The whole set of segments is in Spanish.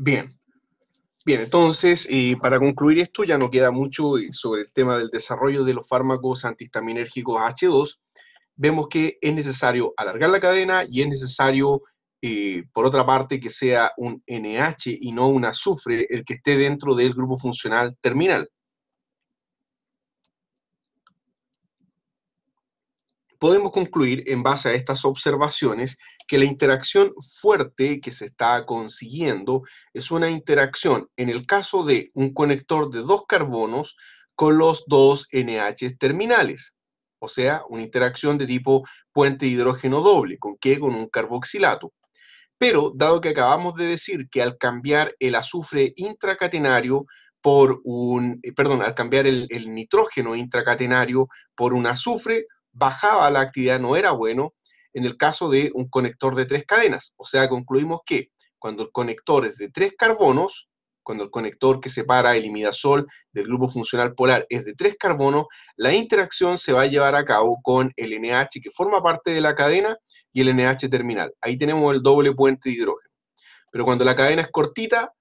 Bien. Bien, entonces, para concluir esto, ya no queda mucho sobre el tema del desarrollo de los fármacos antihistaminérgicos H2. Vemos que es necesario alargar la cadena y es necesario, eh, por otra parte, que sea un NH y no un azufre el que esté dentro del grupo funcional terminal. podemos concluir en base a estas observaciones que la interacción fuerte que se está consiguiendo es una interacción, en el caso de un conector de dos carbonos, con los dos NH terminales. O sea, una interacción de tipo puente de hidrógeno doble. ¿Con qué? Con un carboxilato. Pero, dado que acabamos de decir que al cambiar el azufre intracatenario por un, eh, perdón, al cambiar el nitrógeno intracatenario por un azufre, bajaba la actividad no era bueno en el caso de un conector de tres cadenas. O sea, concluimos que cuando el conector es de tres carbonos, cuando el conector que separa el imidazol del grupo funcional polar es de tres carbonos, la interacción se va a llevar a cabo con el NH que forma parte de la cadena y el NH terminal. Ahí tenemos el doble puente de hidrógeno. Pero cuando la cadena es cortita,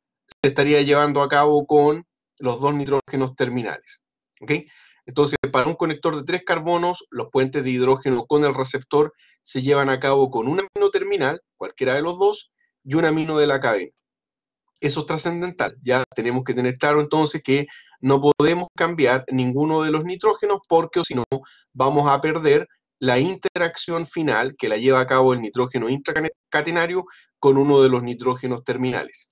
se estaría llevando a cabo con los dos nitrógenos terminales. ¿okay? Entonces, para un conector de tres carbonos, los puentes de hidrógeno con el receptor se llevan a cabo con un amino terminal, cualquiera de los dos, y un amino de la cadena. Eso es trascendental. Ya tenemos que tener claro entonces que no podemos cambiar ninguno de los nitrógenos porque si no vamos a perder la interacción final que la lleva a cabo el nitrógeno intracatenario con uno de los nitrógenos terminales.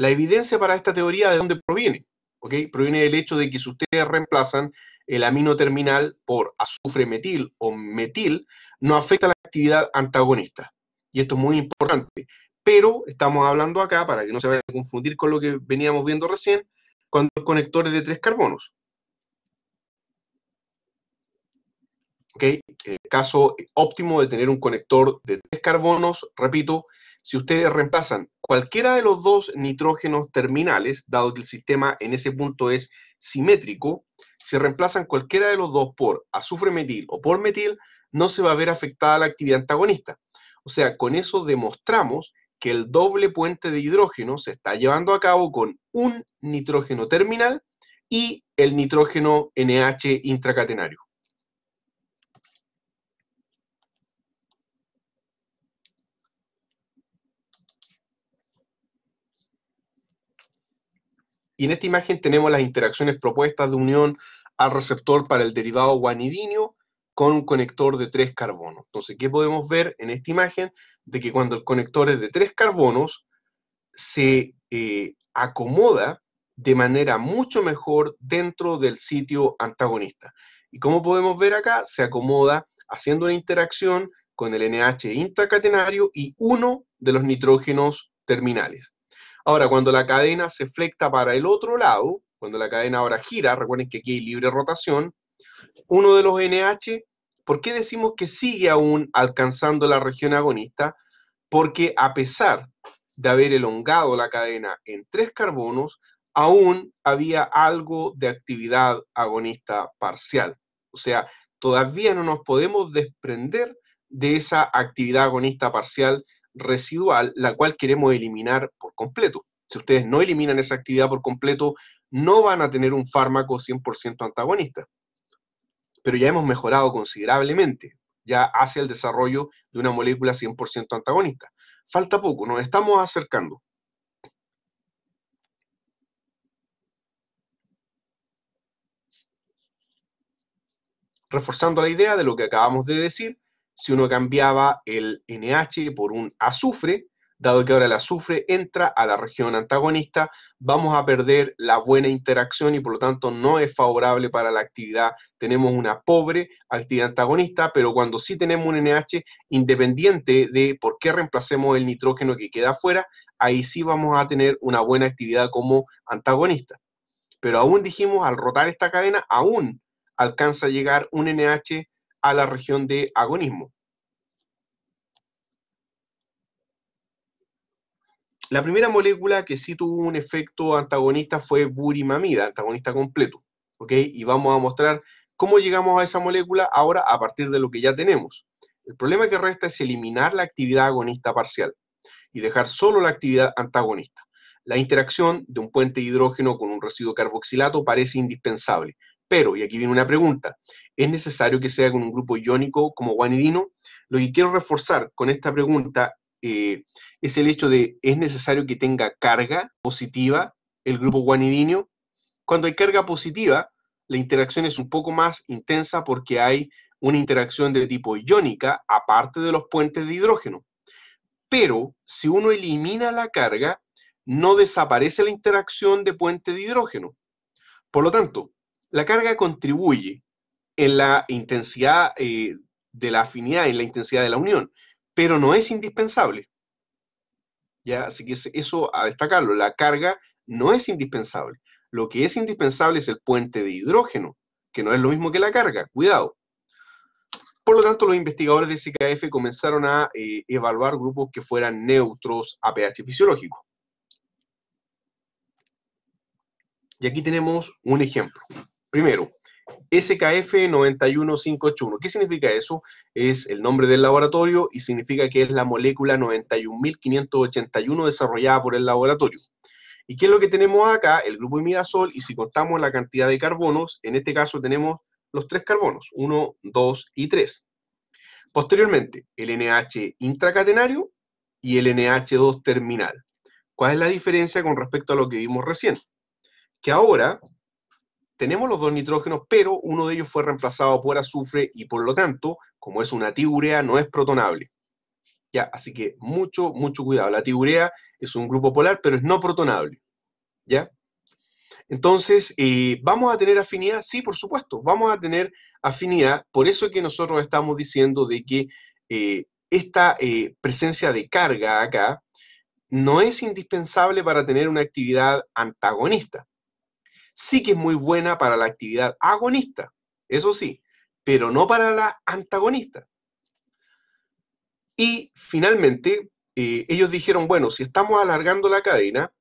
La evidencia para esta teoría, ¿de dónde proviene? ¿OK? Proviene del hecho de que si ustedes reemplazan el amino terminal por azufre metil o metil, no afecta la actividad antagonista. Y esto es muy importante. Pero estamos hablando acá, para que no se vayan a confundir con lo que veníamos viendo recién, con conectores de tres carbonos. ¿OK? El caso óptimo de tener un conector de tres carbonos, repito, si ustedes reemplazan cualquiera de los dos nitrógenos terminales, dado que el sistema en ese punto es simétrico, si reemplazan cualquiera de los dos por azufre metil o por metil, no se va a ver afectada la actividad antagonista. O sea, con eso demostramos que el doble puente de hidrógeno se está llevando a cabo con un nitrógeno terminal y el nitrógeno NH intracatenario. Y en esta imagen tenemos las interacciones propuestas de unión al receptor para el derivado guanidinio con un conector de tres carbonos. Entonces, ¿qué podemos ver en esta imagen? De que cuando el conector es de tres carbonos, se eh, acomoda de manera mucho mejor dentro del sitio antagonista. Y como podemos ver acá, se acomoda haciendo una interacción con el NH intracatenario y uno de los nitrógenos terminales. Ahora, cuando la cadena se flecta para el otro lado, cuando la cadena ahora gira, recuerden que aquí hay libre rotación, uno de los NH, ¿por qué decimos que sigue aún alcanzando la región agonista? Porque a pesar de haber elongado la cadena en tres carbonos, aún había algo de actividad agonista parcial. O sea, todavía no nos podemos desprender de esa actividad agonista parcial residual, la cual queremos eliminar por completo. Si ustedes no eliminan esa actividad por completo, no van a tener un fármaco 100% antagonista. Pero ya hemos mejorado considerablemente, ya hacia el desarrollo de una molécula 100% antagonista. Falta poco, nos estamos acercando. reforzando la idea de lo que acabamos de decir, si uno cambiaba el NH por un azufre, dado que ahora el azufre entra a la región antagonista, vamos a perder la buena interacción y por lo tanto no es favorable para la actividad. Tenemos una pobre actividad antagonista, pero cuando sí tenemos un NH independiente de por qué reemplacemos el nitrógeno que queda afuera, ahí sí vamos a tener una buena actividad como antagonista. Pero aún dijimos, al rotar esta cadena, aún alcanza a llegar un NH a la región de agonismo. La primera molécula que sí tuvo un efecto antagonista fue burimamida, antagonista completo. Y vamos a mostrar cómo llegamos a esa molécula ahora a partir de lo que ya tenemos. El problema que resta es eliminar la actividad agonista parcial y dejar solo la actividad antagonista. La interacción de un puente de hidrógeno con un residuo carboxilato parece indispensable, pero, y aquí viene una pregunta, ¿es necesario que sea con un grupo iónico como guanidino? Lo que quiero reforzar con esta pregunta eh, es el hecho de, ¿es necesario que tenga carga positiva el grupo guanidinio? Cuando hay carga positiva, la interacción es un poco más intensa porque hay una interacción de tipo iónica, aparte de los puentes de hidrógeno. Pero si uno elimina la carga, no desaparece la interacción de puente de hidrógeno. Por lo tanto, la carga contribuye en la intensidad eh, de la afinidad, en la intensidad de la unión, pero no es indispensable. ¿Ya? Así que eso a destacarlo, la carga no es indispensable. Lo que es indispensable es el puente de hidrógeno, que no es lo mismo que la carga, cuidado. Por lo tanto, los investigadores de CKF comenzaron a eh, evaluar grupos que fueran neutros a pH fisiológico. Y aquí tenemos un ejemplo. Primero, skf 91581 ¿Qué significa eso? Es el nombre del laboratorio y significa que es la molécula 91.581 desarrollada por el laboratorio. ¿Y qué es lo que tenemos acá? El grupo imidazol y si contamos la cantidad de carbonos, en este caso tenemos los tres carbonos, 1, 2 y 3. Posteriormente, el NH intracatenario y el NH2 terminal. ¿Cuál es la diferencia con respecto a lo que vimos recién? Que ahora tenemos los dos nitrógenos, pero uno de ellos fue reemplazado por azufre y por lo tanto, como es una tiburea, no es protonable. Ya, así que mucho, mucho cuidado. La tiburea es un grupo polar, pero es no protonable. ¿Ya? Entonces, eh, ¿vamos a tener afinidad? Sí, por supuesto, vamos a tener afinidad. Por eso es que nosotros estamos diciendo de que eh, esta eh, presencia de carga acá no es indispensable para tener una actividad antagonista sí que es muy buena para la actividad agonista, eso sí, pero no para la antagonista. Y finalmente, eh, ellos dijeron, bueno, si estamos alargando la cadena,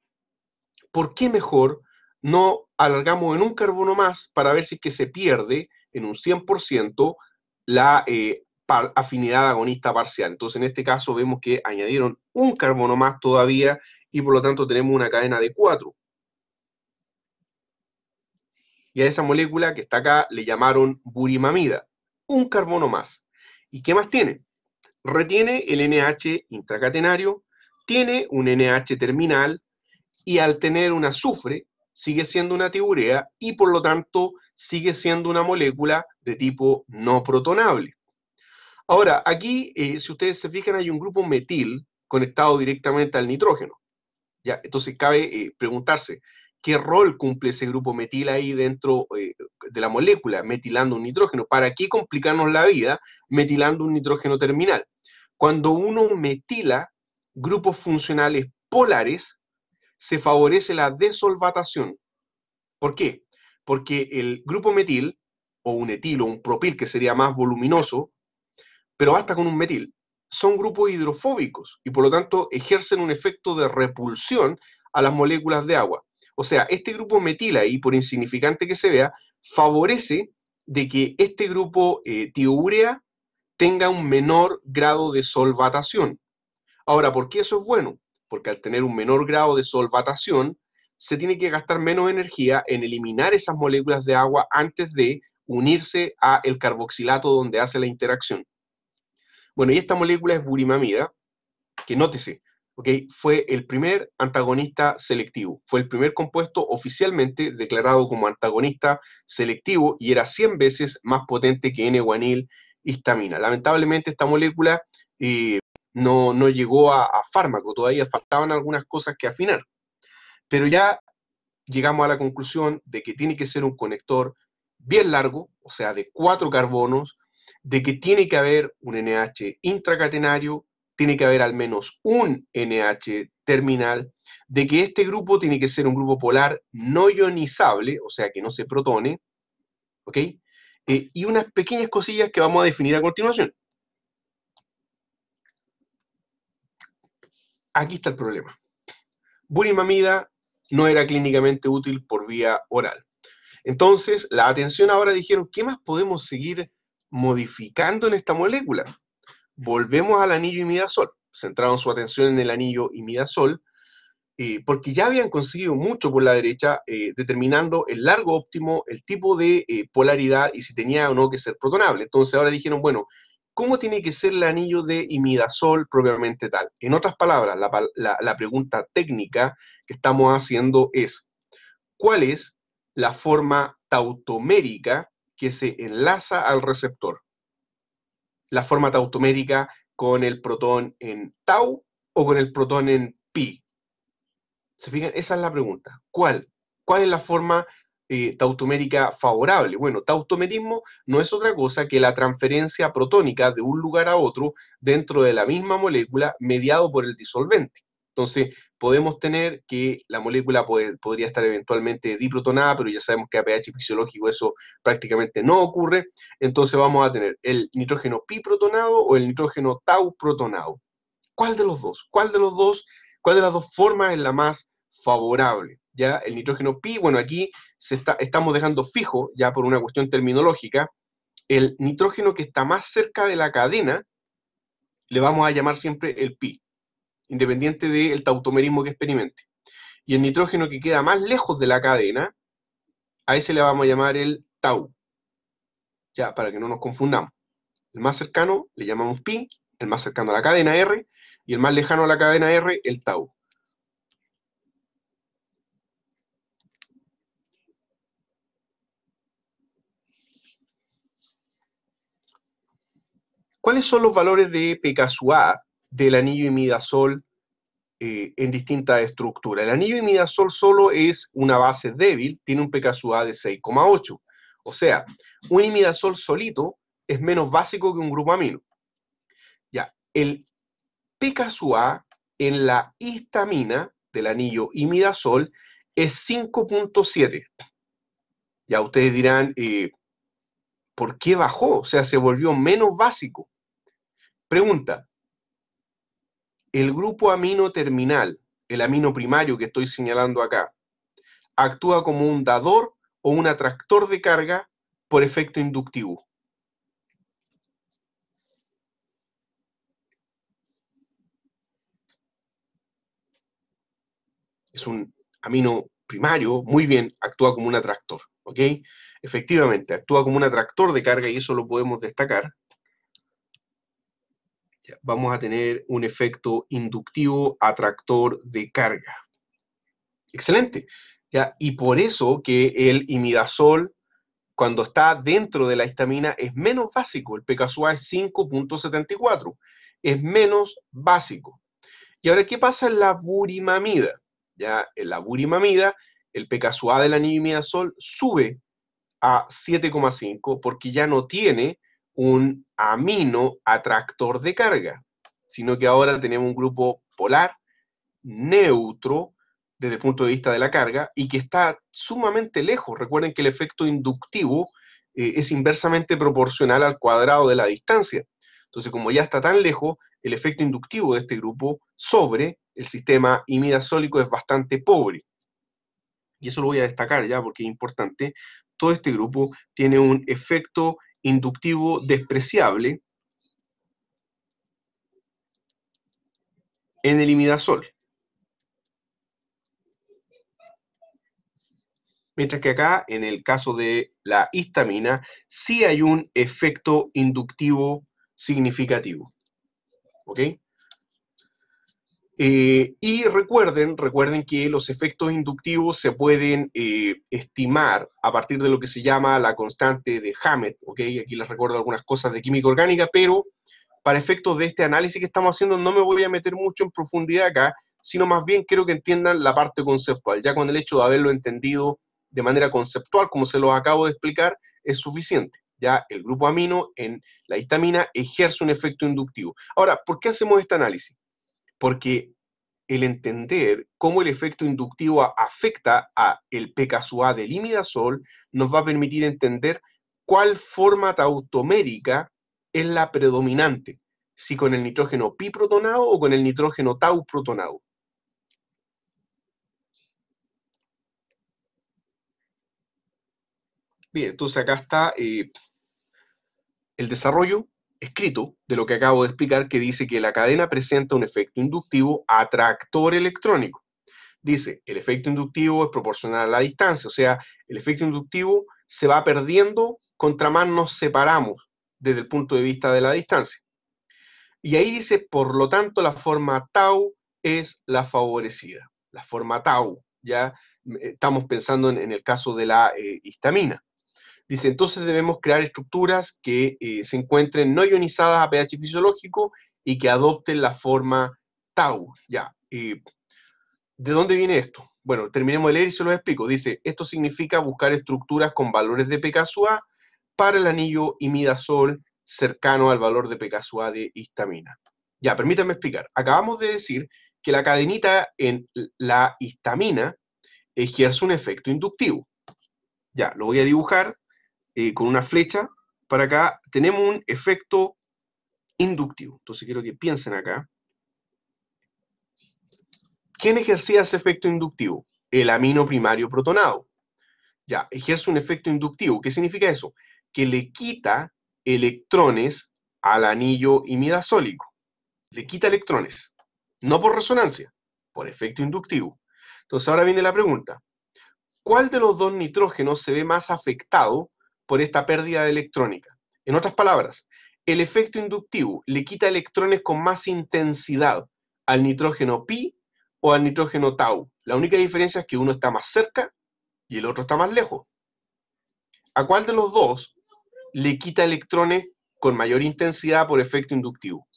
¿por qué mejor no alargamos en un carbono más para ver si es que se pierde en un 100% la eh, afinidad agonista parcial? Entonces, en este caso vemos que añadieron un carbono más todavía y por lo tanto tenemos una cadena de cuatro. Y a esa molécula que está acá le llamaron burimamida, un carbono más. ¿Y qué más tiene? Retiene el NH intracatenario, tiene un NH terminal y al tener un azufre sigue siendo una tiburea y por lo tanto sigue siendo una molécula de tipo no protonable. Ahora, aquí, eh, si ustedes se fijan, hay un grupo metil conectado directamente al nitrógeno. ¿ya? Entonces cabe eh, preguntarse, qué rol cumple ese grupo metil ahí dentro eh, de la molécula, metilando un nitrógeno. ¿Para qué complicarnos la vida metilando un nitrógeno terminal? Cuando uno metila grupos funcionales polares, se favorece la desolvatación. ¿Por qué? Porque el grupo metil, o un etil o un propil, que sería más voluminoso, pero basta con un metil, son grupos hidrofóbicos y por lo tanto ejercen un efecto de repulsión a las moléculas de agua. O sea, este grupo metila ahí, por insignificante que se vea, favorece de que este grupo eh, tenga un menor grado de solvatación. Ahora, ¿por qué eso es bueno? Porque al tener un menor grado de solvatación, se tiene que gastar menos energía en eliminar esas moléculas de agua antes de unirse a el carboxilato donde hace la interacción. Bueno, y esta molécula es burimamida, que nótese, fue el primer antagonista selectivo. Fue el primer compuesto oficialmente declarado como antagonista selectivo y era 100 veces más potente que N-guanil histamina. Lamentablemente esta molécula eh, no, llegó a, a, fármaco, todavía faltaban algunas cosas que afinar. Pero ya llegamos a la conclusión de que tiene que ser un conector bien largo, o sea, de cuatro carbonos, de que tiene que haber un NH intracatenario tiene que haber al menos un NH terminal, de que este grupo tiene que ser un grupo polar no ionizable, o sea, que no se protone, ¿ok? Eh, y unas pequeñas cosillas que vamos a definir a continuación. Aquí está el problema. Burimamida no era clínicamente útil por vía oral. Entonces, la atención ahora dijeron, ¿qué más podemos seguir modificando en esta molécula? volvemos al anillo y Centraron su atención en el anillo y eh, porque ya habían conseguido mucho por la derecha, eh, determinando el largo óptimo, el tipo de eh, polaridad y si tenía o no que ser protonable. Entonces ahora dijeron, bueno, ¿cómo tiene que ser el anillo de imidazol propiamente tal? En otras palabras, la, la pregunta técnica que estamos haciendo es, ¿cuál es la forma tautomérica que se enlaza al receptor? la forma tautomérica con el protón en tau o con el protón en pi. ¿Se fijan? Esa es la pregunta. ¿Cuál? ¿Cuál es la forma eh, tautomérica favorable? Bueno, tautomerismo no es otra cosa que la transferencia protónica de un lugar a otro dentro de la misma molécula mediado por el disolvente. Entonces, podemos tener que la molécula podría estar eventualmente diprotonada, pero ya sabemos que a pH fisiológico eso prácticamente no ocurre. Entonces, vamos a tener el nitrógeno pi-protonado o el nitrógeno tau protonado. ¿Cuál de los dos? ¿Cuál de los dos? ¿Cuál de las dos formas es la más favorable? Ya el nitrógeno pi, bueno, aquí se estamos dejando fijo, ya por una cuestión terminológica, el nitrógeno que está más cerca de la cadena, le vamos a llamar siempre el pi independiente del tautomerismo que experimente. Y el nitrógeno que queda más lejos de la cadena, a ese le vamos a llamar el tau. Ya, para que no nos confundamos. El más cercano le llamamos pi, el más cercano a la cadena R, y el más lejano a la cadena R, el tau. ¿Cuáles son los valores de pKa del anillo y eh, en distinta estructura El anillo y solo es una base débil, tiene un pKa de 6,8. O sea, un imidazol solito es menos básico que un grupo amino. Ya, el pKa en la histamina del anillo imidazol es 5.7. Ya ustedes dirán, eh, ¿por qué bajó? O sea, se volvió menos básico. Pregunta, el grupo amino terminal, el amino primario que estoy señalando acá, actúa como un dador o un atractor de carga por efecto inductivo. Es un amino primario, muy bien, actúa como un atractor, ¿ok? Efectivamente, actúa como un atractor de carga y eso lo podemos destacar vamos a tener un efecto inductivo atractor de carga. Excelente. Y por eso que el imidazol, cuando está dentro de la histamina, es menos básico. El PKSUA es 5.74. Es menos básico. Y ahora, ¿qué pasa en la burimamida? Ya, en la burimamida, el de la animidazol sube a 7,5 porque ya no tiene un amino atractor de carga, sino que ahora tenemos un grupo polar, neutro, desde el punto de vista de la carga, y que está sumamente lejos. Recuerden que el efecto inductivo eh, es inversamente proporcional al cuadrado de la distancia. Entonces, como ya está tan lejos, el efecto inductivo de este grupo sobre el sistema imidazólico es bastante pobre. Y eso lo voy a destacar ya porque es importante. Todo este grupo tiene un efecto inductivo despreciable en el imidazol. Mientras que acá, en el caso de la histamina, sí hay un efecto inductivo significativo. ¿Ok? Eh, y recuerden, recuerden que los efectos inductivos se pueden eh, estimar a partir de lo que se llama la constante de Hammett, ¿ok? Aquí les recuerdo algunas cosas de química orgánica, pero para efectos de este análisis que estamos haciendo no me voy a meter mucho en profundidad acá, sino más bien quiero que entiendan la parte conceptual. Ya con el hecho de haberlo entendido de manera conceptual, como se lo acabo de explicar, es suficiente. Ya el grupo amino en la histamina ejerce un efecto inductivo. Ahora, ¿por qué hacemos este análisis? porque el entender cómo el efecto inductivo afecta a el PKA del imidazol nos va a permitir entender cuál forma tautomérica es la predominante, si con el nitrógeno pi protonado o con el nitrógeno tau protonado. Bien, entonces acá está eh, el desarrollo escrito de lo que acabo de explicar que dice que la cadena presenta un efecto inductivo atractor electrónico. Dice, el efecto inductivo es proporcional a la distancia, o sea, el efecto inductivo se va perdiendo contra más nos separamos desde el punto de vista de la distancia. Y ahí dice, por lo tanto, la forma tau es la favorecida. La forma tau, ya estamos pensando en, el caso de la eh, histamina. Dice, entonces debemos crear estructuras que eh, se encuentren no ionizadas a pH fisiológico y que adopten la forma tau. Ya, eh, ¿de dónde viene esto? Bueno, terminemos de leer y se lo explico. Dice, esto significa buscar estructuras con valores de pKa para el anillo imidazol cercano al valor de pKa de histamina. Ya, permítanme explicar. Acabamos de decir que la cadenita en la histamina ejerce un efecto inductivo. Ya, lo voy a dibujar eh, con una flecha para acá, tenemos un efecto inductivo. Entonces quiero que piensen acá. ¿Quién ejercía ese efecto inductivo? El amino primario protonado. Ya, ejerce un efecto inductivo. ¿Qué significa eso? Que le quita electrones al anillo imidazólico. Le quita electrones. No por resonancia, por efecto inductivo. Entonces ahora viene la pregunta. ¿Cuál de los dos nitrógenos se ve más afectado por esta pérdida de electrónica. En otras palabras, el efecto inductivo le quita electrones con más intensidad al nitrógeno pi o al nitrógeno tau. La única diferencia es que uno está más cerca y el otro está más lejos. ¿A cuál de los dos le quita electrones con mayor intensidad por efecto inductivo?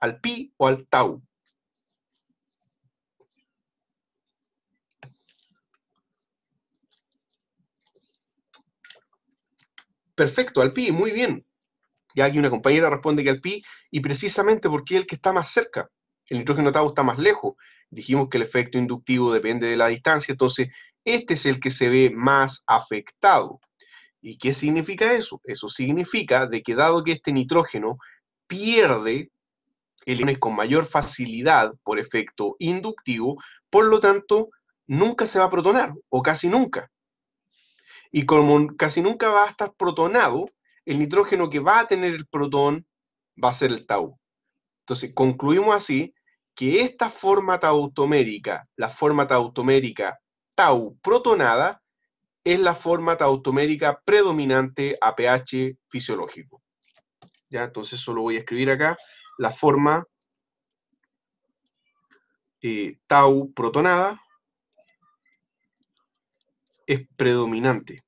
¿Al pi o al tau? Perfecto, al PI, muy bien. Y aquí una compañera responde que al pi, y precisamente porque es el que está más cerca. El nitrógeno está más lejos. Dijimos que el efecto inductivo depende de la distancia, entonces este es el que se ve más afectado. ¿Y qué significa eso? Eso significa de que dado que este nitrógeno pierde electrones con mayor facilidad por efecto inductivo, por lo tanto, nunca se va a protonar, o casi nunca. Y como casi nunca va a estar protonado, el nitrógeno que va a tener el protón va a ser el tau. Entonces, concluimos así que esta forma tautomérica, la forma tautomérica tau protonada, es la forma tautomérica predominante a pH fisiológico. ¿Ya? Entonces solo voy a escribir acá la forma eh, tau protonada es predominante.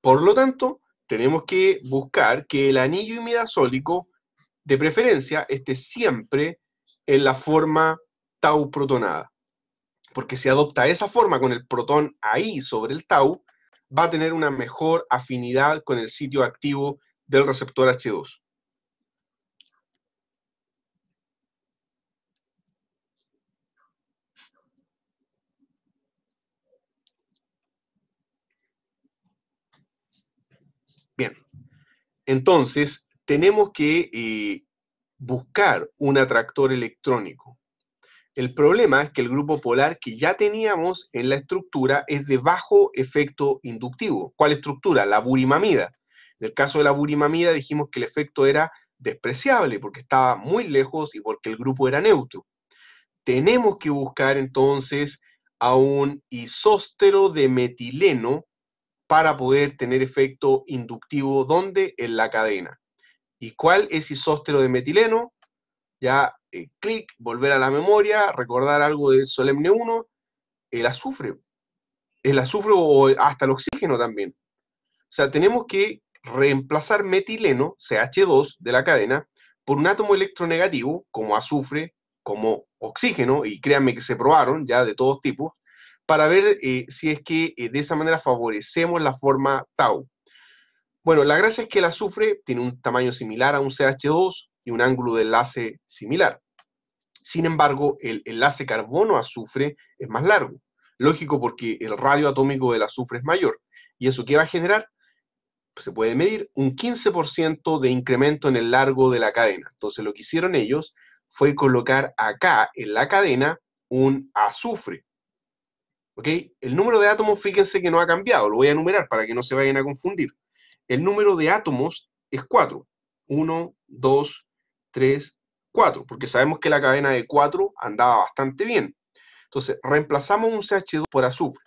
Por lo tanto, tenemos que buscar que el anillo imidazólico, de preferencia, esté siempre en la forma tau protonada. Porque si adopta esa forma con el protón ahí sobre el tau, va a tener una mejor afinidad con el sitio activo del receptor H2. entonces tenemos que eh, buscar un atractor electrónico. El problema es que el grupo polar que ya teníamos en la estructura es de bajo efecto inductivo. ¿Cuál estructura? La burimamida. En el caso de la burimamida dijimos que el efecto era despreciable porque estaba muy lejos y porque el grupo era neutro. Tenemos que buscar entonces a un isóstero de metileno para poder tener efecto inductivo, ¿dónde? En la cadena. ¿Y cuál es isóstero de metileno? Ya, eh, clic, volver a la memoria, recordar algo de solemne 1, el azufre. El azufre o hasta el oxígeno también. O sea, tenemos que reemplazar metileno, CH2, de la cadena, por un átomo electronegativo, como azufre, como oxígeno, y créanme que se probaron ya de todos tipos, para ver eh, si es que eh, de esa manera favorecemos la forma tau. Bueno, la gracia es que el azufre tiene un tamaño similar a un CH2 y un ángulo de enlace similar. Sin embargo, el enlace carbono-azufre es más largo. Lógico porque el radio atómico del azufre es mayor. ¿Y eso qué va a generar? se puede medir un 15% de incremento en el largo de la cadena. Entonces lo que hicieron ellos fue colocar acá en la cadena un azufre. El número de átomos, fíjense que no ha cambiado, lo voy a enumerar para que no se vayan a confundir. El número de átomos es 4. 1, 2, 3, 4, porque sabemos que la cadena de 4 andaba bastante bien. Entonces, reemplazamos un CH2 por azufre.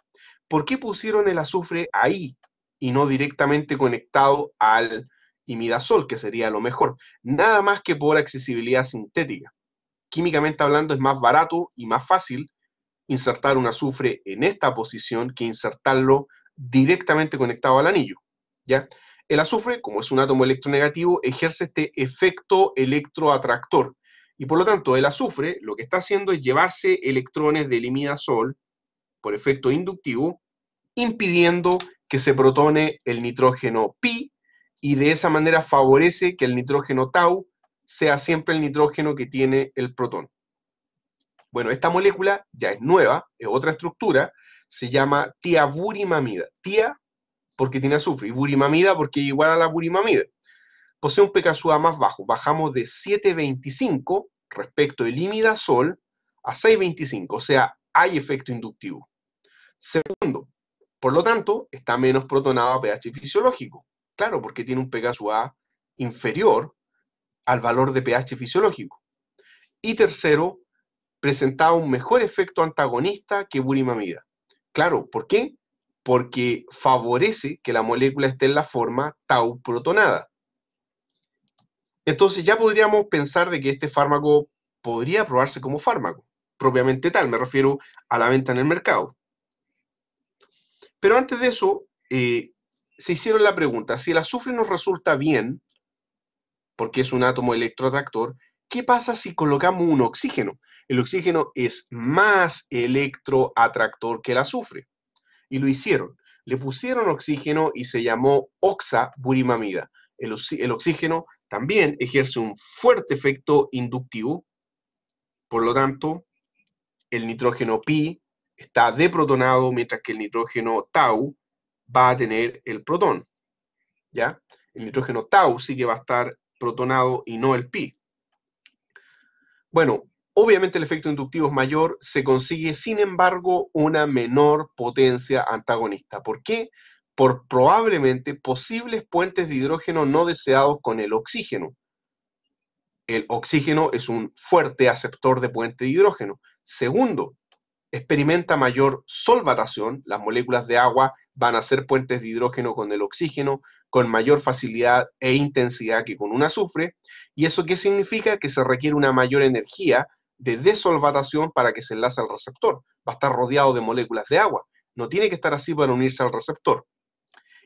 ¿Por qué pusieron el azufre ahí y no directamente conectado al imidazol, que sería lo mejor? Nada más que por accesibilidad sintética. Químicamente hablando es más barato y más fácil insertar un azufre en esta posición que insertarlo directamente conectado al anillo. ¿ya? El azufre, como es un átomo electronegativo, ejerce este efecto electroatractor. Y por lo tanto, el azufre lo que está haciendo es llevarse electrones del imidazol por efecto inductivo, impidiendo que se protone el nitrógeno pi y de esa manera favorece que el nitrógeno tau sea siempre el nitrógeno que tiene el protón. Bueno, esta molécula ya es nueva, es otra estructura, se llama tiaburimamida. Tia porque tiene azufre y burimamida porque es igual a la burimamida. Posee un pKa más bajo, bajamos de 7,25 respecto del imidazol a 6,25, o sea, hay efecto inductivo. Segundo, por lo tanto, está menos protonado a pH fisiológico. Claro, porque tiene un pKa inferior al valor de pH fisiológico. Y tercero, presentaba un mejor efecto antagonista que burimamida. Claro, ¿por qué? Porque favorece que la molécula esté en la forma tau protonada. Entonces ya podríamos pensar de que este fármaco podría probarse como fármaco, propiamente tal, me refiero a la venta en el mercado. Pero antes de eso, eh, se hicieron la pregunta, si el azufre nos resulta bien, porque es un átomo electroatractor, ¿qué pasa si colocamos un oxígeno? El oxígeno es más electroatractor que el azufre. Y lo hicieron. Le pusieron oxígeno y se llamó oxaburimamida. El, el oxígeno también ejerce un fuerte efecto inductivo. Por lo tanto, el nitrógeno pi está deprotonado, mientras que el nitrógeno tau va a tener el protón. ¿Ya? El nitrógeno tau sí que va a estar protonado y no el pi. Bueno, obviamente el efecto inductivo es mayor, se consigue sin embargo una menor potencia antagonista. ¿Por qué? Por probablemente posibles puentes de hidrógeno no deseados con el oxígeno. El oxígeno es un fuerte aceptor de puente de hidrógeno. Segundo, experimenta mayor solvatación, las moléculas de agua van a ser puentes de hidrógeno con el oxígeno con mayor facilidad e intensidad que con un azufre. ¿Y eso qué significa? Que se requiere una mayor energía de desolvatación para que se enlace al receptor. Va a estar rodeado de moléculas de agua. No tiene que estar así para unirse al receptor.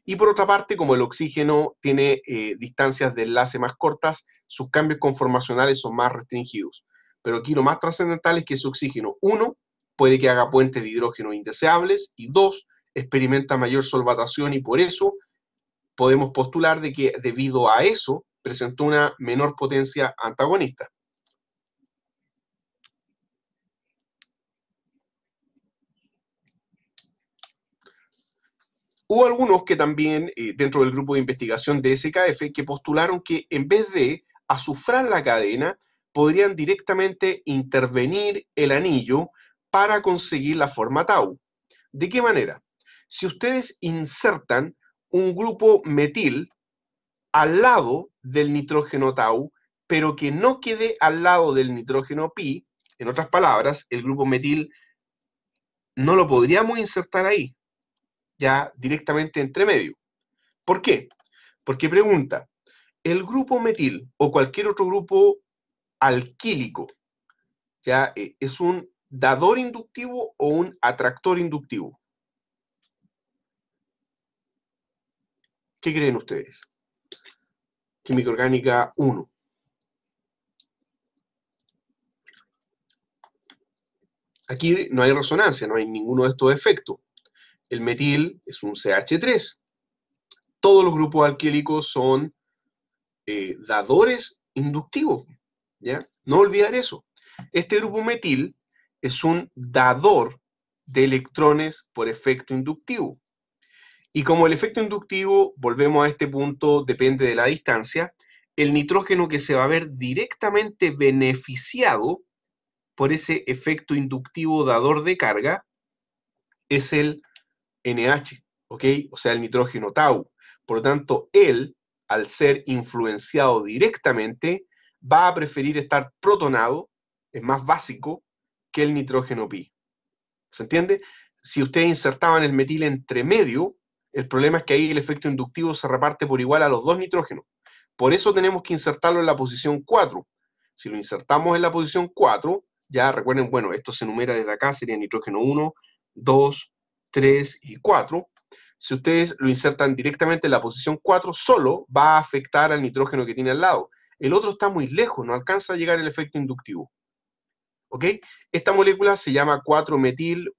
Y por otra parte, como el oxígeno tiene eh, distancias de enlace más cortas, sus cambios conformacionales son más restringidos. Pero aquí lo más trascendental es que es oxígeno, uno, puede que haga puentes de hidrógeno indeseables y dos, experimenta mayor solvatación y por eso podemos postular de que debido a eso presentó una menor potencia antagonista. Hubo algunos que también, eh, dentro del grupo de investigación de SKF, que postularon que en vez de azufrar la cadena, podrían directamente intervenir el anillo para conseguir la forma tau. ¿De qué manera? Si ustedes insertan un grupo metil al lado del nitrógeno tau, pero que no quede al lado del nitrógeno pi, en otras palabras, el grupo metil no lo podríamos insertar ahí, ya directamente entre medio. ¿Por qué? Porque pregunta, el grupo metil o cualquier otro grupo alquílico, ya eh, es un dador inductivo o un atractor inductivo. ¿Qué creen ustedes? Química orgánica 1. Aquí no hay resonancia, no hay ninguno de estos efectos. El metil es un CH3. Todos los grupos alquílicos son eh, dadores inductivos. ¿ya? No olvidar eso. Este grupo metil es un dador de electrones por efecto inductivo. Y como el efecto inductivo, volvemos a este punto, depende de la distancia, el nitrógeno que se va a ver directamente beneficiado por ese efecto inductivo dador de carga es el NH, ¿ok? O sea, el nitrógeno tau. Por lo tanto, él, al ser influenciado directamente, va a preferir estar protonado, es más básico, el nitrógeno pi. ¿Se entiende? Si ustedes insertaban el metil entre medio, el problema es que ahí el efecto inductivo se reparte por igual a los dos nitrógenos. Por eso tenemos que insertarlo en la posición 4. Si lo insertamos en la posición 4, ya recuerden, bueno, esto se enumera desde acá, sería nitrógeno 1, 2, 3 y 4. Si ustedes lo insertan directamente en la posición 4, solo va a afectar al nitrógeno que tiene al lado. El otro está muy lejos, no alcanza a llegar el efecto inductivo. Esta molécula se llama 4 metil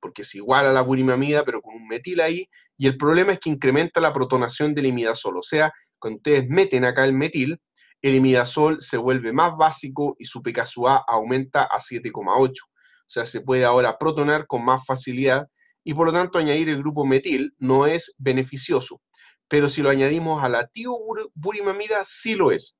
porque es igual a la burimamida, pero con un metil ahí, y el problema es que incrementa la protonación del imidazol, o sea, cuando ustedes meten acá el metil, el imidazol se vuelve más básico y su pKa aumenta a 7,8, o sea, se puede ahora protonar con más facilidad, y por lo tanto añadir el grupo metil no es beneficioso, pero si lo añadimos a la tioburimamida, sí lo es.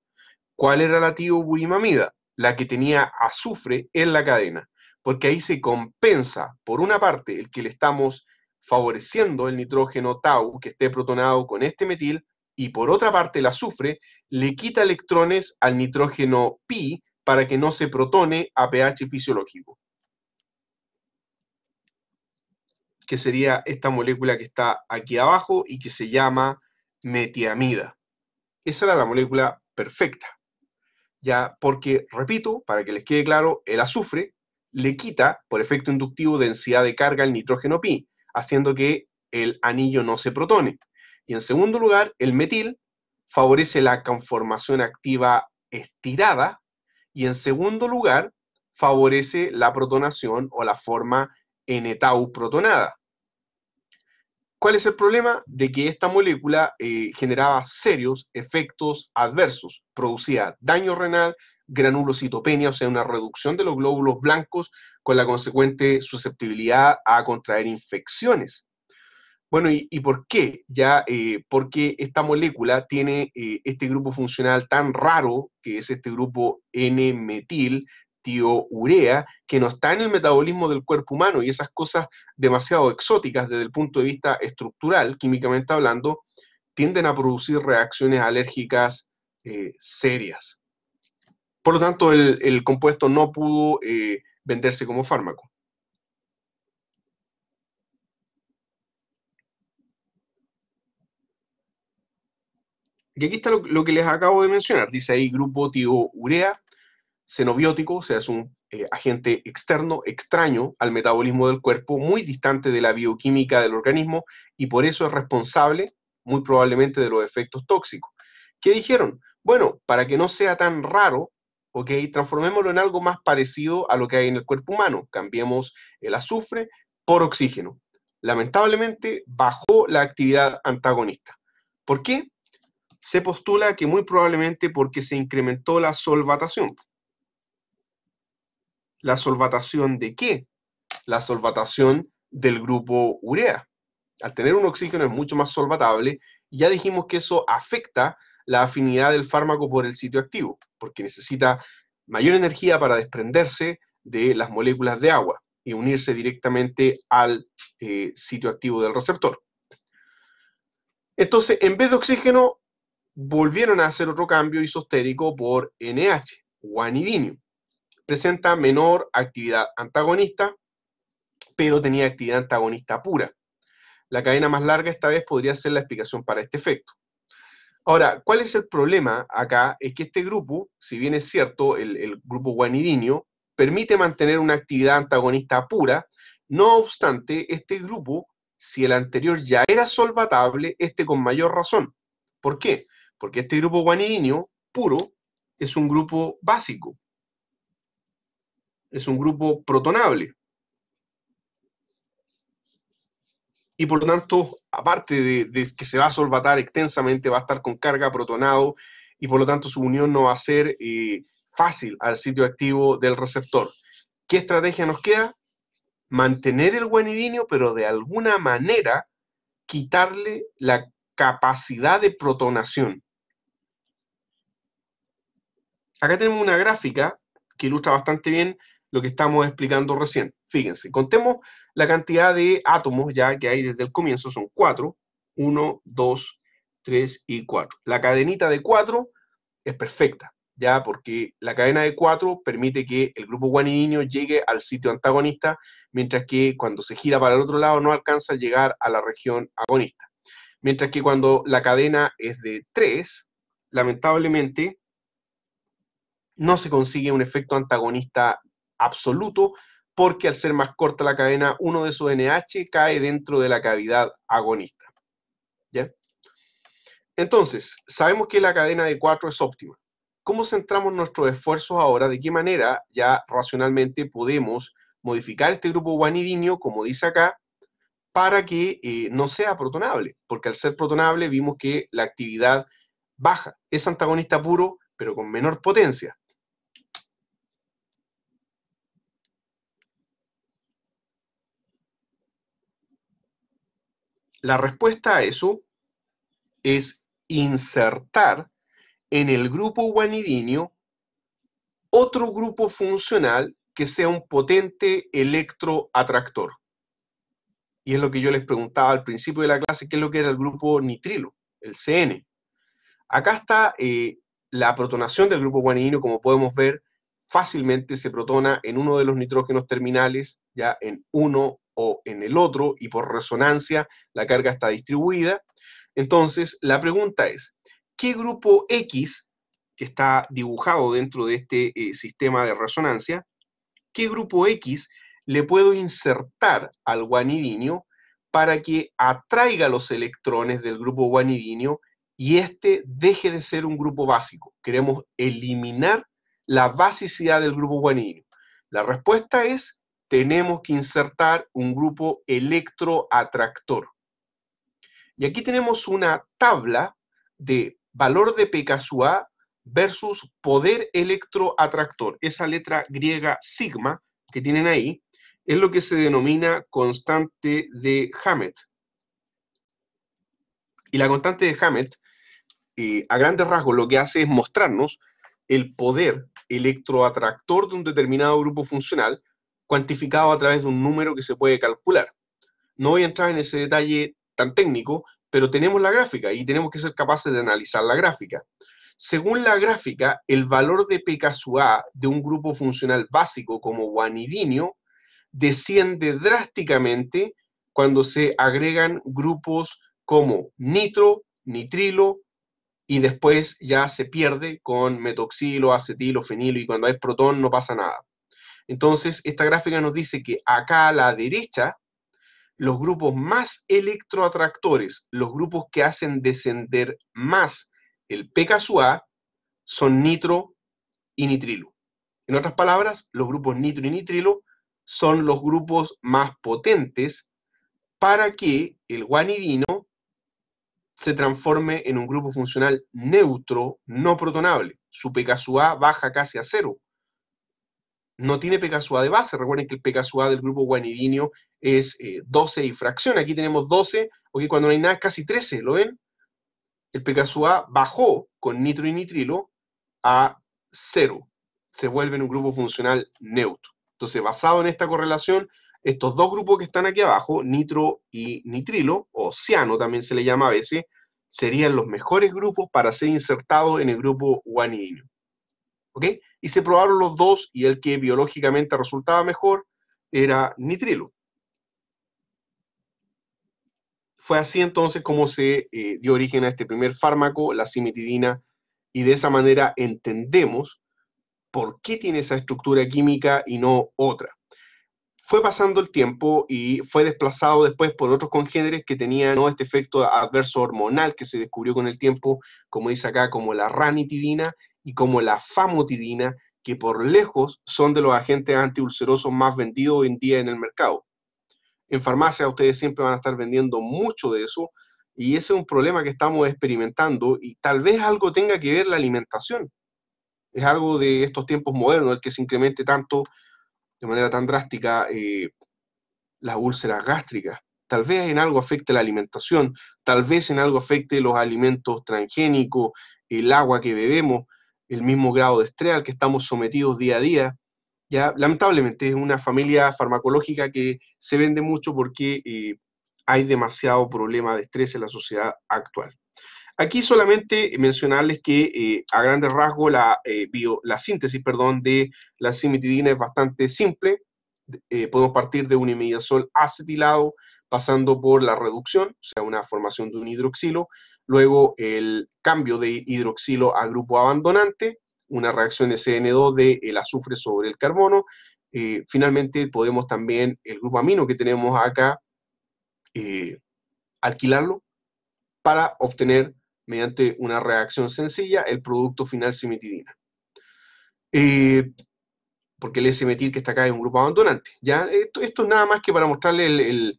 ¿Cuál era la tioburimamida? la que tenía azufre en la cadena, porque ahí se compensa, por una parte, el que le estamos favoreciendo el nitrógeno tau que esté protonado con este metil, y por otra parte el azufre le quita electrones al nitrógeno pi para que no se protone a pH fisiológico, que sería esta molécula que está aquí abajo y que se llama metiamida. Esa era la molécula perfecta ya porque, repito, para que les quede claro, el azufre le quita, por efecto inductivo, densidad de carga al nitrógeno pi, haciendo que el anillo no se protone. Y en segundo lugar, el metil favorece la conformación activa estirada y en segundo lugar, favorece la protonación o la forma enetau protonada. ¿Cuál es el problema? De que esta molécula eh, generaba serios efectos adversos, producía daño renal, granulocitopenia, o sea, una reducción de los glóbulos blancos con la consecuente susceptibilidad a contraer infecciones. Bueno, ¿y, por qué? Ya, eh, porque esta molécula tiene eh, este grupo funcional tan raro, que es este grupo N-metil urea, que no está en el metabolismo del cuerpo humano y esas cosas demasiado exóticas desde el punto de vista estructural, químicamente hablando, tienden a producir reacciones alérgicas eh, serias. Por lo tanto, el, compuesto no pudo eh, venderse como fármaco. Y aquí está lo, que les acabo de mencionar. Dice ahí grupo urea, o sea, es un eh, agente externo, extraño al metabolismo del cuerpo, muy distante de la bioquímica del organismo y por eso es responsable, muy probablemente, de los efectos tóxicos. ¿Qué dijeron? Bueno, para que no sea tan raro, Transformémoslo en algo más parecido a lo que hay en el cuerpo humano. Cambiemos el azufre por oxígeno. Lamentablemente bajó la actividad antagonista. ¿Por qué? Se postula que muy probablemente porque se incrementó la solvatación la solvatación de qué? La solvatación del grupo urea. Al tener un oxígeno es mucho más solvatable ya dijimos que eso afecta la afinidad del fármaco por el sitio activo, porque necesita mayor energía para desprenderse de las moléculas de agua y unirse directamente al eh, sitio activo del receptor. Entonces, en vez de oxígeno, volvieron a hacer otro cambio isostérico por NH o presenta menor actividad antagonista, pero tenía actividad antagonista pura. La cadena más larga esta vez podría ser la explicación para este efecto. Ahora, ¿cuál es el problema acá? Es que este grupo, si bien es cierto, el, grupo guanidinio, permite mantener una actividad antagonista pura, no obstante, este grupo, si el anterior ya era solvatable, este con mayor razón. ¿Por qué? Porque este grupo guanidinio puro es un grupo básico, es un grupo protonable. Y por lo tanto, aparte de, que se va a solvatar extensamente, va a estar con carga protonado y por lo tanto su unión no va a ser eh, fácil al sitio activo del receptor. ¿Qué estrategia nos queda? Mantener el guanidinio, pero de alguna manera quitarle la capacidad de protonación. Acá tenemos una gráfica que ilustra bastante bien lo que estamos explicando recién. Fíjense, contemos la cantidad de átomos ya que hay desde el comienzo, son cuatro, uno, dos, tres y cuatro. La cadenita de cuatro es perfecta, ya porque la cadena de cuatro permite que el grupo guanidinio llegue al sitio antagonista, mientras que cuando se gira para el otro lado no alcanza a llegar a la región agonista. Mientras que cuando la cadena es de tres, lamentablemente no se consigue un efecto antagonista absoluto porque al ser más corta la cadena, uno de sus NH cae dentro de la cavidad agonista. Entonces, sabemos que la cadena de 4 es óptima. ¿Cómo centramos nuestros esfuerzos ahora? ¿De qué manera ya racionalmente podemos modificar este grupo guanidinio, como dice acá, para que eh, no sea protonable? Porque al ser protonable vimos que la actividad baja, es antagonista puro, pero con menor potencia. La respuesta a eso es insertar en el grupo guanidinio otro grupo funcional que sea un potente electroatractor. Y es lo que yo les preguntaba al principio de la clase, qué es lo que era el grupo nitrilo, el CN. Acá está eh, la protonación del grupo guanidinio, como podemos ver, fácilmente se protona en uno de los nitrógenos terminales, ya en uno o en el otro y por resonancia la carga está distribuida. Entonces, la pregunta es, ¿qué grupo X que está dibujado dentro de este eh, sistema de resonancia, qué grupo X le puedo insertar al guanidinio para que atraiga los electrones del grupo guanidinio y este deje de ser un grupo básico. Queremos eliminar la basicidad del grupo guanidinio. La respuesta es tenemos que insertar un grupo electroatractor. Y aquí tenemos una tabla de valor de pKa versus poder electroatractor. Esa letra griega sigma que tienen ahí es lo que se denomina constante de Hammett. Y la constante de Hammett, eh, a grandes rasgos, lo que hace es mostrarnos el poder electroatractor de un determinado grupo funcional cuantificado a través de un número que se puede calcular. No voy a entrar en ese detalle tan técnico, pero tenemos la gráfica y tenemos que ser capaces de analizar la gráfica. Según la gráfica, el valor de pKa de un grupo funcional básico como guanidinio desciende drásticamente cuando se agregan grupos como nitro, nitrilo y después ya se pierde con metoxilo, acetilo, fenilo y cuando hay protón no pasa nada. Entonces, esta gráfica nos dice que acá a la derecha, los grupos más electroatractores, los grupos que hacen descender más el PKA, son nitro y nitrilo. En otras palabras, los grupos nitro y nitrilo son los grupos más potentes para que el guanidino se transforme en un grupo funcional neutro, no protonable. Su PKA baja casi a cero no tiene PKSUA de base. Recuerden que el PKSUA del grupo guanidinio es 12 eh, y fracción. Aquí tenemos 12, ok, cuando no hay nada es casi 13, ¿lo ven? El PKSUA bajó con nitro y nitrilo a 0. Se vuelve en un grupo funcional neutro. Entonces, basado en esta correlación, estos dos grupos que están aquí abajo, nitro y nitrilo, o ciano también se le llama a veces, serían los mejores grupos para ser insertados en el grupo guanidinio. ¿Ok? y se probaron los dos y el que biológicamente resultaba mejor era nitrilo. Fue así entonces como se eh, dio origen a este primer fármaco, la simetidina, y de esa manera entendemos por qué tiene esa estructura química y no otra fue pasando el tiempo y fue desplazado después por otros congéneres que tenían este efecto adverso hormonal que se descubrió con el tiempo, como dice acá, como la ranitidina y como la famotidina, que por lejos son de los agentes antiulcerosos más vendidos hoy en día en el mercado. En farmacia ustedes siempre van a estar vendiendo mucho de eso y ese es un problema que estamos experimentando y tal vez algo tenga que ver la alimentación. Es algo de estos tiempos modernos, el que se incremente tanto de manera tan drástica eh, las úlceras gástricas. Tal vez en algo afecte la alimentación, tal vez en algo afecte los alimentos transgénicos, el agua que bebemos, el mismo grado de estrés al que estamos sometidos día a día. Ya, lamentablemente es una familia farmacológica que se vende mucho porque eh, hay demasiado problema de estrés en la sociedad actual. Aquí solamente mencionarles que eh, a grandes rasgos eh, la, síntesis perdón, de la simitidina es bastante simple. Eh, podemos partir de un imidazol acetilado pasando por la reducción, o sea, una formación de un hidroxilo, luego el cambio de hidroxilo a grupo abandonante, una reacción de CN2 del el azufre sobre el carbono. finalmente podemos también el grupo amino que tenemos acá alquilarlo para obtener mediante una reacción sencilla, el producto final simetidina. Eh, porque el S-metil que está acá es un grupo abandonante. ¿ya? Esto, es nada más que para mostrarle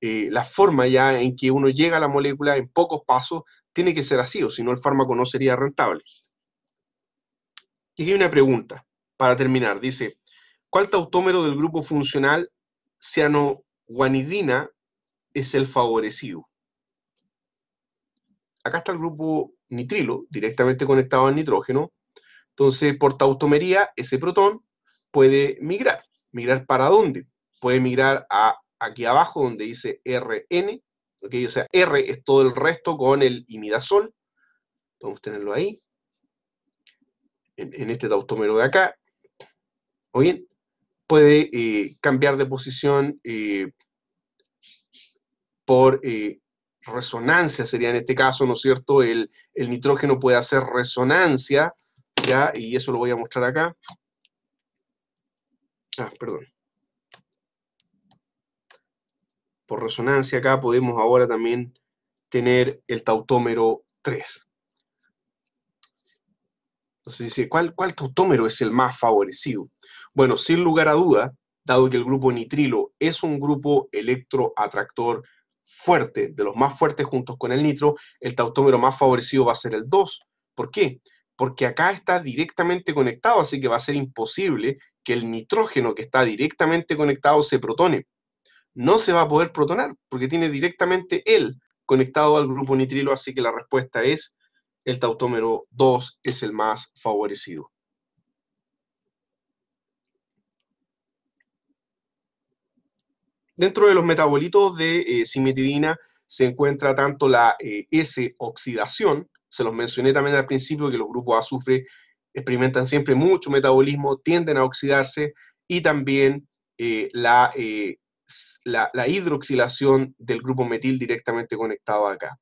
eh, la forma ya en que uno llega a la molécula en pocos pasos. Tiene que ser así, o si no el fármaco no sería rentable. Y hay una pregunta para terminar. Dice, ¿cuál tautómero del grupo funcional cianoguanidina es el favorecido? Acá está el grupo nitrilo directamente conectado al nitrógeno. Entonces, por tautomería, ese protón puede migrar. ¿Migrar para dónde? Puede migrar a aquí abajo donde dice RN, o sea, R es todo el resto con el imidazol, podemos tenerlo ahí, en, este tautómero de acá, o bien, puede eh, cambiar de posición eh, por eh, resonancia sería en este caso, ¿no es cierto? El, nitrógeno puede hacer resonancia, ¿ya? Y eso lo voy a mostrar acá. Ah, perdón. Por resonancia acá podemos ahora también tener el tautómero 3. Entonces dice, ¿cuál, ¿cuál tautómero es el más favorecido? Bueno, sin lugar a duda, dado que el grupo nitrilo es un grupo electroatractor fuerte, de los más fuertes juntos con el nitro, el tautómero más favorecido va a ser el 2. ¿Por qué? Porque acá está directamente conectado, así que va a ser imposible que el nitrógeno que está directamente conectado se protone. No se va a poder protonar porque tiene directamente él conectado al grupo nitrilo, así que la respuesta es el tautómero 2 es el más favorecido. Dentro de los metabolitos de simetidina eh, se encuentra tanto la eh, S-oxidación, se los mencioné también al principio que los grupos azufre experimentan siempre mucho metabolismo, tienden a oxidarse, y también eh, la, hidroxilación del grupo metil directamente conectado acá.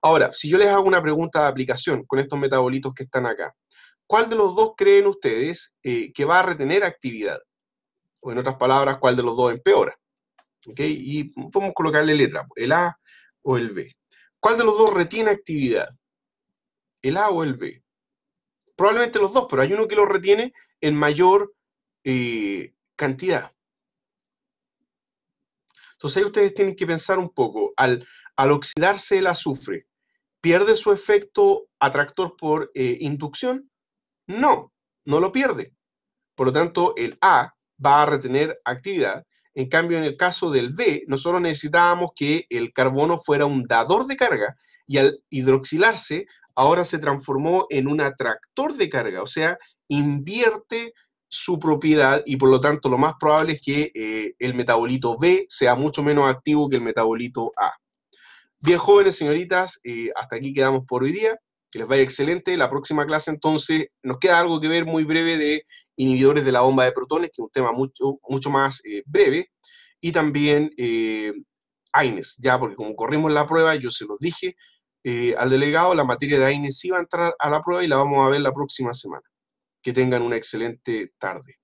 Ahora, si yo les hago una pregunta de aplicación con estos metabolitos que están acá, ¿cuál de los dos creen ustedes que va a retener actividad? O en otras palabras, ¿cuál de los dos empeora? ¿okay? Y podemos colocarle letra, el A o el B. ¿Cuál de los dos retiene actividad? ¿El A o el B? Probablemente los dos, pero hay uno que lo retiene en mayor eh, cantidad. Entonces ahí ustedes tienen que pensar un poco, al, oxidarse el azufre, ¿pierde su efecto atractor por eh, inducción? No, no lo pierde. Por lo tanto, el A va a retener actividad en cambio, en el caso del B, nosotros necesitábamos que el carbono fuera un dador de carga y al hidroxilarse, ahora se transformó en un atractor de carga, o sea, invierte su propiedad y por lo tanto lo más probable es que eh, el metabolito B sea mucho menos activo que el metabolito A. Bien jóvenes, señoritas, eh, hasta aquí quedamos por hoy día. Que les vaya excelente. La próxima clase entonces nos queda algo que ver muy breve de inhibidores de la bomba de protones, que es un tema mucho, mucho más eh, breve, y también eh, AINES, ya porque como corrimos la prueba, yo se los dije eh, al delegado, la materia de AINES sí va a entrar a la prueba y la vamos a ver la próxima semana. Que tengan una excelente tarde.